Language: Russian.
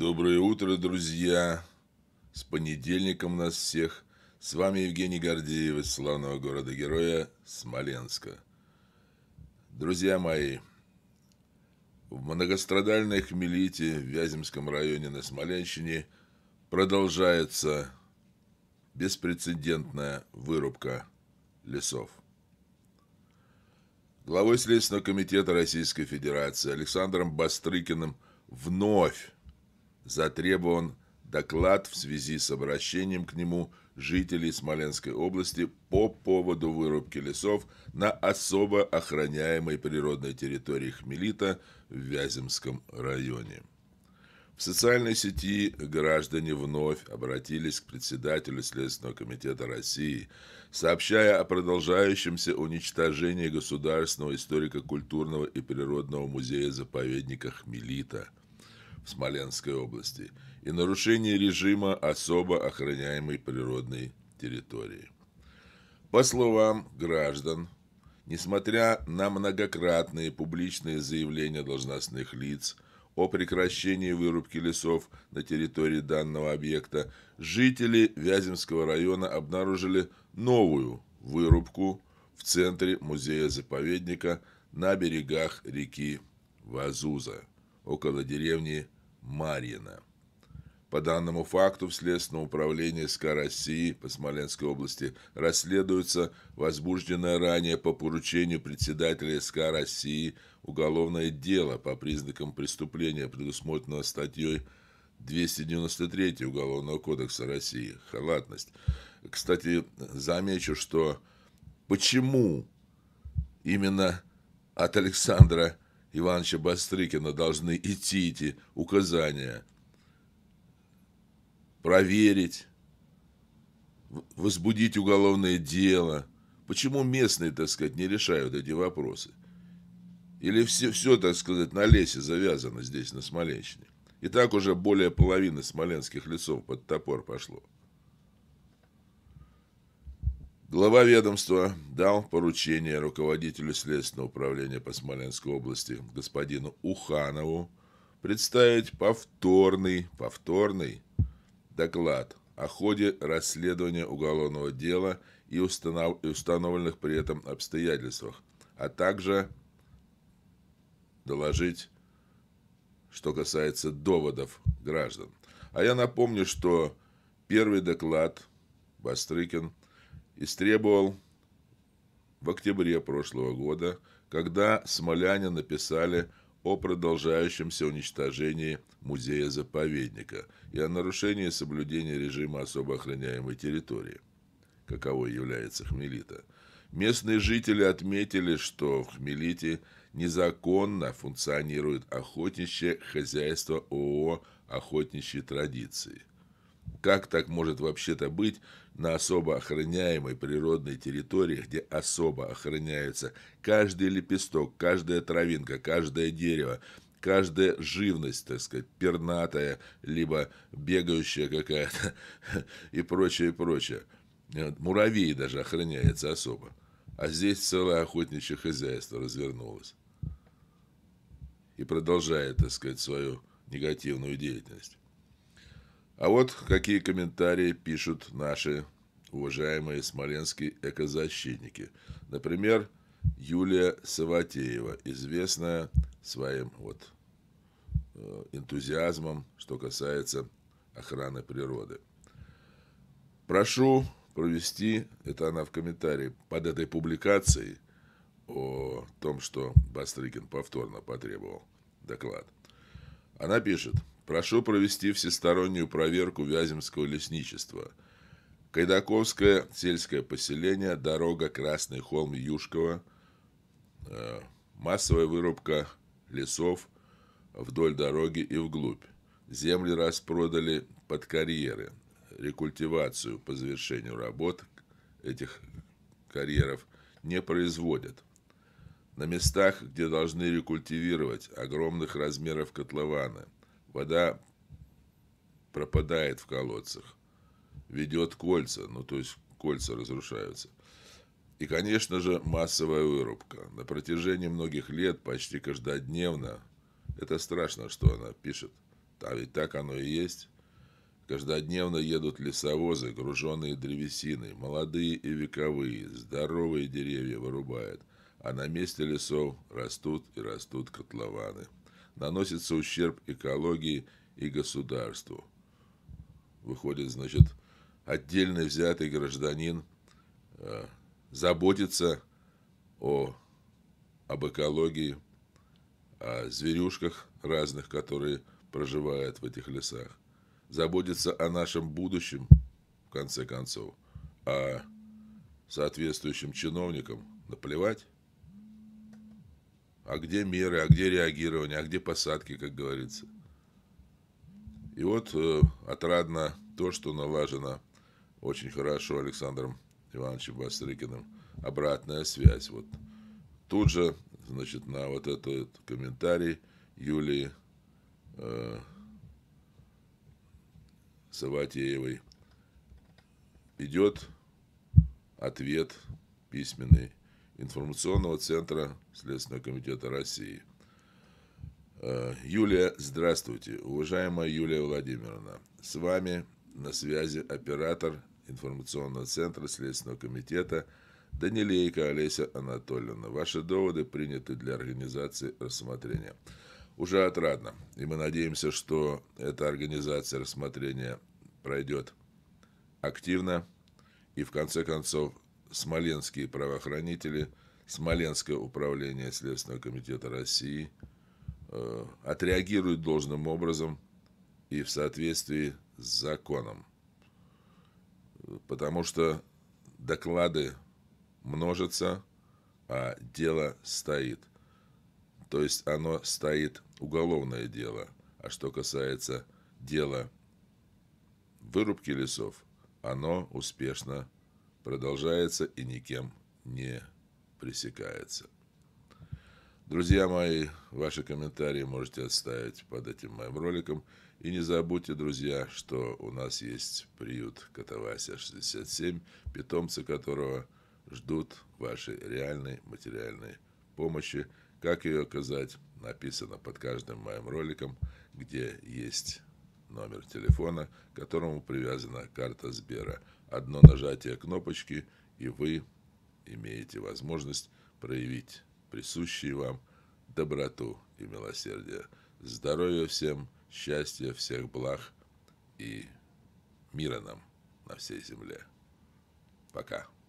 Доброе утро, друзья! С понедельником нас всех! С вами Евгений Гордеев из славного города-героя Смоленска. Друзья мои, в многострадальной Хмелите в Вяземском районе на Смоленщине продолжается беспрецедентная вырубка лесов. Главой Следственного комитета Российской Федерации Александром Бастрыкиным вновь затребован доклад в связи с обращением к нему жителей Смоленской области по поводу вырубки лесов на особо охраняемой природной территории Хмелита в Вяземском районе. В социальной сети граждане вновь обратились к председателю Следственного комитета России, сообщая о продолжающемся уничтожении Государственного историко-культурного и природного музея-заповедника Хмелита – в Смоленской области и нарушение режима особо охраняемой природной территории. По словам граждан, несмотря на многократные публичные заявления должностных лиц о прекращении вырубки лесов на территории данного объекта, жители Вяземского района обнаружили новую вырубку в центре музея-заповедника на берегах реки Вазуза около деревни Марьино. По данному факту в Следственном управлении СК России по Смоленской области расследуется возбужденное ранее по поручению председателя СК России уголовное дело по признакам преступления, предусмотренного статьей 293 Уголовного кодекса России «Халатность». Кстати, замечу, что почему именно от Александра Ивановича Бастрыкина должны идти эти указания. Проверить, возбудить уголовное дело. Почему местные, так сказать, не решают эти вопросы? Или все, все так сказать, на лесе завязано здесь, на Смоленщине? И так уже более половины смоленских лесов под топор пошло. Глава ведомства дал поручение руководителю Следственного управления по Смоленской области господину Уханову представить повторный, повторный доклад о ходе расследования уголовного дела и установленных при этом обстоятельствах, а также доложить, что касается доводов граждан. А я напомню, что первый доклад Бастрыкин – истребовал в октябре прошлого года, когда смоляне написали о продолжающемся уничтожении музея-заповедника и о нарушении соблюдения режима особо охраняемой территории, каковой является Хмелита. Местные жители отметили, что в Хмелите незаконно функционирует охотничье хозяйство ООО «Охотничьи традиции», как так может вообще-то быть на особо охраняемой природной территории, где особо охраняются каждый лепесток, каждая травинка, каждое дерево, каждая живность, так сказать, пернатая, либо бегающая какая-то и прочее, и прочее. Муравей даже охраняется особо. А здесь целое охотничье хозяйство развернулось. И продолжает, так сказать, свою негативную деятельность. А вот какие комментарии пишут наши уважаемые смоленские экозащитники. Например, Юлия Саватеева, известная своим вот э, энтузиазмом, что касается охраны природы. Прошу провести, это она в комментарии, под этой публикацией о том, что Бастрыкин повторно потребовал доклад – она пишет, прошу провести всестороннюю проверку Вяземского лесничества. Кайдаковское сельское поселение, дорога Красный холм Юшкова, э, массовая вырубка лесов вдоль дороги и вглубь. Земли распродали под карьеры. Рекультивацию по завершению работ этих карьеров не производят. На местах, где должны рекультивировать огромных размеров котлованы, вода пропадает в колодцах, ведет кольца, ну то есть кольца разрушаются. И, конечно же, массовая вырубка. На протяжении многих лет, почти каждодневно, это страшно, что она пишет, а ведь так оно и есть, каждодневно едут лесовозы, груженные древесиной, молодые и вековые, здоровые деревья вырубают а на месте лесов растут и растут котлованы. Наносится ущерб экологии и государству. Выходит, значит, отдельно взятый гражданин э, заботится о, об экологии, о зверюшках разных, которые проживают в этих лесах. Заботится о нашем будущем, в конце концов, а соответствующим чиновникам наплевать. А где меры, а где реагирование, а где посадки, как говорится. И вот э, отрадно то, что налажено очень хорошо Александром Ивановичем Бастрыкиным обратная связь. Вот тут же, значит, на вот этот комментарий Юлии э, Саватеевой идет ответ письменный информационного центра Следственного комитета России. Э, Юлия, здравствуйте. Уважаемая Юлия Владимировна, с вами на связи оператор информационного центра Следственного комитета Данилейка Олеся Анатольевна. Ваши доводы приняты для организации рассмотрения. Уже отрадно, и мы надеемся, что эта организация рассмотрения пройдет активно и в конце концов смоленские правоохранители, Смоленское управление Следственного комитета России э, отреагируют должным образом и в соответствии с законом. Потому что доклады множатся, а дело стоит. То есть оно стоит уголовное дело. А что касается дела вырубки лесов, оно успешно продолжается и никем не пресекается. Друзья мои, ваши комментарии можете оставить под этим моим роликом. И не забудьте, друзья, что у нас есть приют Катавасия 67, питомцы которого ждут вашей реальной материальной помощи. Как ее оказать, написано под каждым моим роликом, где есть номер телефона, к которому привязана карта Сбера. Одно нажатие кнопочки, и вы имеете возможность проявить присущие вам доброту и милосердие. Здоровья всем, счастья, всех благ и мира нам на всей земле. Пока.